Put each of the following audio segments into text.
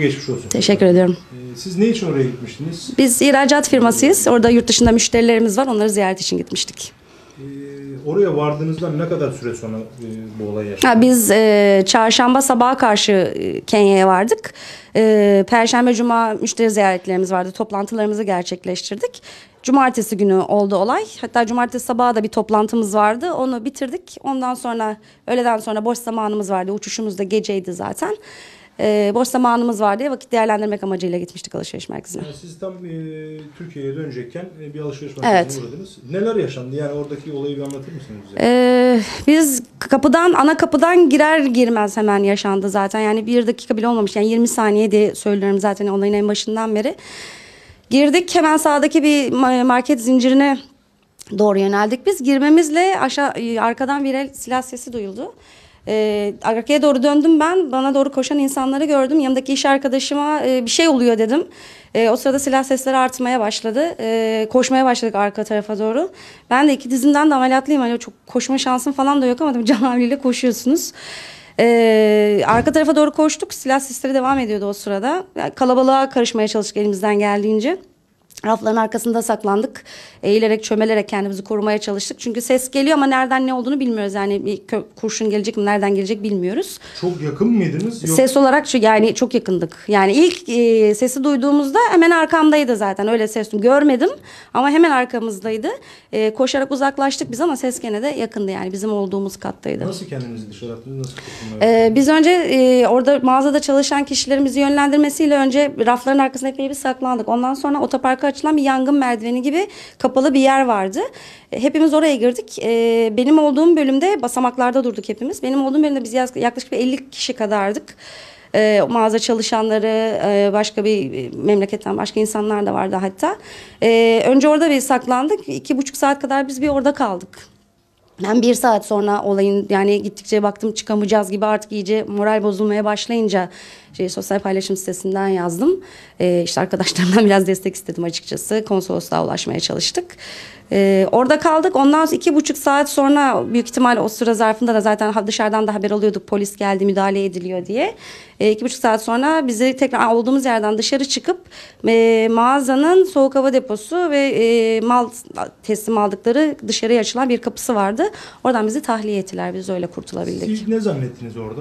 Geçmiş olsun. Teşekkür ediyorum. Ee, siz ne için oraya gitmiştiniz? Biz ihracat firmasıyız. Orada yurt dışında müşterilerimiz var. Onları ziyaret için gitmiştik. Ee, oraya vardığınızda ne kadar süre sonra e, bu olay yaşandı? Ha, biz e, çarşamba sabaha karşı e, Kenya'ya vardık. E, Perşembe, cuma müşteri ziyaretlerimiz vardı. Toplantılarımızı gerçekleştirdik. Cumartesi günü oldu olay. Hatta cumartesi sabaha da bir toplantımız vardı. Onu bitirdik. Ondan sonra öğleden sonra boş zamanımız vardı. Uçuşumuz da geceydi zaten e, boş zamanımız var diye vakit değerlendirmek amacıyla gitmiştik alışveriş merkezine. Yani siz tam e, Türkiye'ye dönecekken e, bir alışveriş merkezine evet. uğradınız. Neler yaşandı? Yani oradaki olayı bir anlatır mısınız bize? E, biz kapıdan, ana kapıdan girer girmez hemen yaşandı zaten. Yani bir dakika bile olmamış. Yani 20 saniye diye söylüyorum zaten olayın en başından beri. Girdik hemen sağdaki bir market zincirine doğru yöneldik. Biz girmemizle aşağı e, arkadan bir el silah sesi duyuldu. E, arkaya doğru döndüm ben. Bana doğru koşan insanları gördüm. Yanımdaki iş arkadaşıma e, bir şey oluyor dedim. E, o sırada silah sesleri artmaya başladı. E, koşmaya başladık arka tarafa doğru. Ben de iki dizimden de ameliyatlıyım. Hani çok koşma şansım falan da yok ama Can abiyle koşuyorsunuz. Ee, arka tarafa doğru koştuk. Silah sesleri devam ediyordu o sırada. Yani kalabalığa karışmaya çalıştık elimizden geldiğince. Rafların arkasında saklandık. Eğilerek, çömelerek kendimizi korumaya çalıştık. Çünkü ses geliyor ama nereden ne olduğunu bilmiyoruz. Yani kurşun gelecek mi, nereden gelecek bilmiyoruz. Çok yakın mıydınız? Yok. Ses olarak şu yani çok yakındık. Yani ilk e, sesi duyduğumuzda hemen arkamdaydı zaten. Öyle ses görmedim ama hemen arkamızdaydı. E, koşarak uzaklaştık biz ama ses gene de yakındı yani bizim olduğumuz kattaydı. Nasıl kendinizi dışarı attınız? Nasıl e, biz önce e, orada mağazada çalışan kişilerimizi yönlendirmesiyle önce rafların arkasında epey bir saklandık. Ondan sonra otoparka açılan bir yangın merdiveni gibi kapalı bir yer vardı. E, hepimiz oraya girdik. E, benim olduğum bölümde basamaklarda durduk hepimiz. Benim olduğum bölümde biz yaklaşık bir 50 kişi kadardık e, mağaza çalışanları e, başka bir e, memleketten başka insanlar da vardı hatta. E, önce orada bir saklandık. iki buçuk saat kadar biz bir orada kaldık. Ben bir saat sonra olayın yani gittikçe baktım çıkamayacağız gibi artık iyice moral bozulmaya başlayınca şey, sosyal paylaşım sitesinden yazdım. E, işte arkadaşlarımdan biraz destek istedim açıkçası. Konsolosluğa ulaşmaya çalıştık. E, orada kaldık. Ondan iki buçuk saat sonra büyük ihtimalle o süre zarfında da zaten dışarıdan da haber alıyorduk. Polis geldi müdahale ediliyor diye. E, iki buçuk saat sonra bizi tekrar olduğumuz yerden dışarı çıkıp e, mağazanın soğuk hava deposu ve e, mal teslim aldıkları dışarıya açılan bir kapısı vardı. Oradan bizi tahliye ettiler. Biz öyle kurtulabildik. Siz ne zannettiniz orada?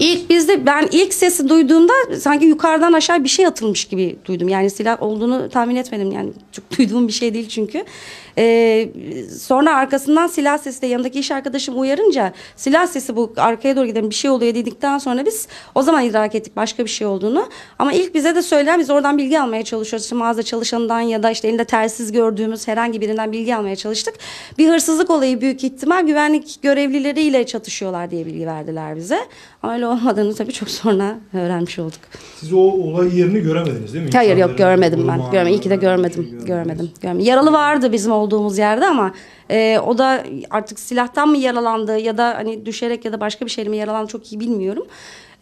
İlk bizde ben ilk sesi duydum duyduğumda sanki yukarıdan aşağı bir şey atılmış gibi duydum. Yani silah olduğunu tahmin etmedim yani çok duyduğum bir şey değil çünkü. Ee, sonra arkasından silah sesi de yanındaki iş arkadaşım uyarınca silah sesi bu arkaya doğru giden bir şey oluyor dedikten sonra biz o zaman idrak ettik başka bir şey olduğunu. Ama ilk bize de söyleyen biz oradan bilgi almaya çalışıyoruz. İşte mağaza çalışanından ya da işte elinde telsiz gördüğümüz herhangi birinden bilgi almaya çalıştık. Bir hırsızlık olayı büyük ihtimal güvenlik görevlileriyle çatışıyorlar diye bilgi verdiler bize. Ama öyle olmadığını tabii çok sonra öğrendik öğrenmiş olduk. Siz o olay yerini göremediniz değil mi? Hayır İnsanların yok görmedim ben. Görmedim. İyi ki de görmedim. Görmedim. görmedim. görmedim. Yaralı vardı bizim olduğumuz yerde ama e, o da artık silahtan mı yaralandı ya da hani düşerek ya da başka bir şeyle mi yaralandı çok iyi bilmiyorum.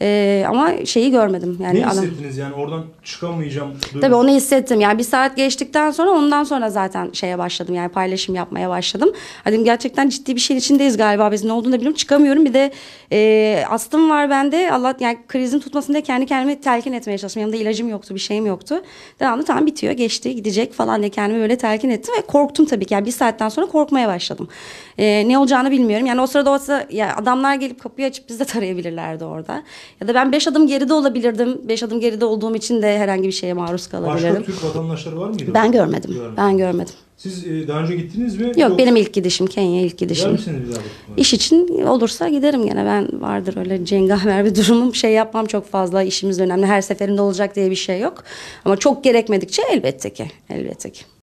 Ee, ama şeyi görmedim. Yani ne hissettiniz yani oradan çıkamayacağım. duygusu? Tabii onu hissettim. Yani bir saat geçtikten sonra ondan sonra zaten şeye başladım. Yani paylaşım yapmaya başladım. Hadi gerçekten ciddi bir şeyin içindeyiz galiba. Biz ne olduğunu da bilmiyorum. Çıkamıyorum. Bir de e, astım var bende. Allah yani krizin tutmasında kendi kendime telkin etmeye çalıştım. Yanımda ilacım yoktu. Bir şeyim yoktu. Devamlı tamam bitiyor. Geçti. Gidecek falan diye kendimi böyle telkin ettim. Ve korktum tabii ki. Yani bir saatten sonra korkmaya başladım. E, ne olacağını bilmiyorum. Yani o sırada olsa ya adamlar gelip kapıyı açıp bizi de tarayabilirlerdi orada. Ya da ben beş adım geride olabilirdim. Beş adım geride olduğum için de herhangi bir şeye maruz kalabilirim. Başka Türk vatandaşları var mıydı? Ben görmedim. görmedim. Ben görmedim. Siz e, daha önce gittiniz mi? Yok, Yok. benim ilk gidişim Kenya ilk gidişim. Gider misiniz bir daha İş için olursa giderim gene ben vardır öyle cengaver bir durumum şey yapmam çok fazla işimiz önemli her seferinde olacak diye bir şey yok. Ama çok gerekmedikçe elbette ki elbette ki.